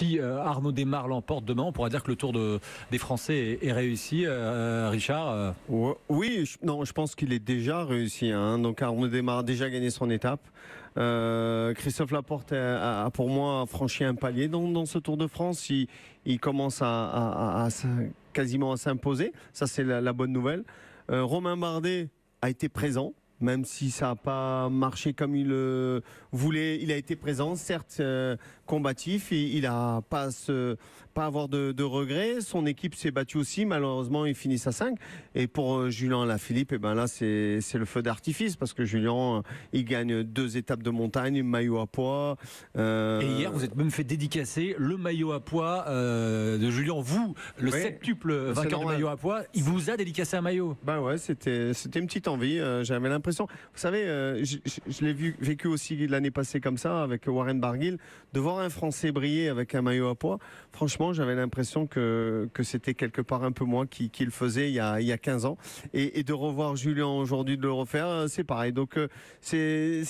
si euh, Arnaud Desmar l'emporte demain, on pourra dire que le tour des Français est, réussi, euh, euh, Richard Oui, je, non, je pense qu'il est déjà réussi. Hein. Donc Arnaud Desmar a déjà gagné son étape. Christophe Laporte a, pour moi franchi un palier dans, ce Tour de France. Il, commence à, quasiment à s'imposer. Ça, c'est la, bonne nouvelle. Romain Bardet a été présent même si ça n'a pas marché comme il le euh, voulait. Il a été présent, certes euh, combatif, il n'a pas à pas avoir de, regrets. Son équipe s'est battue aussi, malheureusement, ils finissent à 5. Et pour euh, Julien Lafilippe, et eh ben là c'est le feu d'artifice parce que Julien, il gagne deux étapes de montagne, maillot à poids. Et hier, vous êtes même fait dédicacer le maillot à poids de Julien, vous, le septuple vainqueur de maillot à poids, il vous a dédicacé un maillot. Bah ouais, c'était une petite envie. J'avais l'impression vous savez, euh, je, l'ai vécu aussi l'année passée comme ça avec Warren Barguil, de voir un Français briller avec un maillot à poids. Franchement, j'avais l'impression que, que c'était quelque part un peu moi qui, le faisais il y a, 15 ans. Et, de revoir Julien aujourd'hui, de le refaire, euh, c'est pareil. Donc, euh, c'est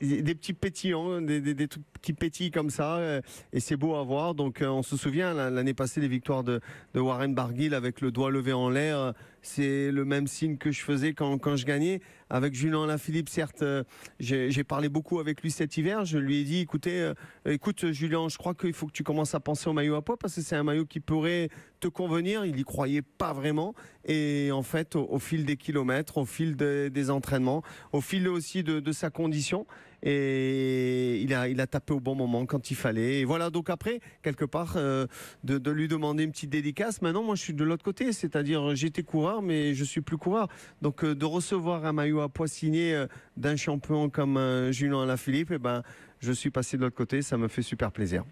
des petits pétillants, des, petits des trucs comme ça. et c'est beau à voir. Donc, on se souvient l'année passée des victoires de, de Warren Barguil avec le doigt levé en l'air c'est le même signe que je faisais quand, je gagnais. Avec Julien Lafilippe, certes, euh, j'ai parlé beaucoup avec lui cet hiver. Je lui ai dit, écoutez, euh, écoute Julien, je crois qu'il faut que tu commences à penser au maillot à poids parce que c'est un maillot qui pourrait te convenir. Il y croyait pas vraiment. Et en fait, au, fil des kilomètres, au fil des entraînements, au fil aussi de sa condition, et il a, tapé au bon moment quand il fallait. Et voilà, donc après, quelque part, euh, de, lui demander une petite dédicace. Maintenant, moi, je suis de l'autre côté, c'est-à-dire j'étais coureur, mais je suis plus coureur. Donc, euh, de recevoir un maillot à pois euh, d'un champion comme Julien Alaphilippe, et eh ben, je suis passé de l'autre côté, ça me fait super plaisir.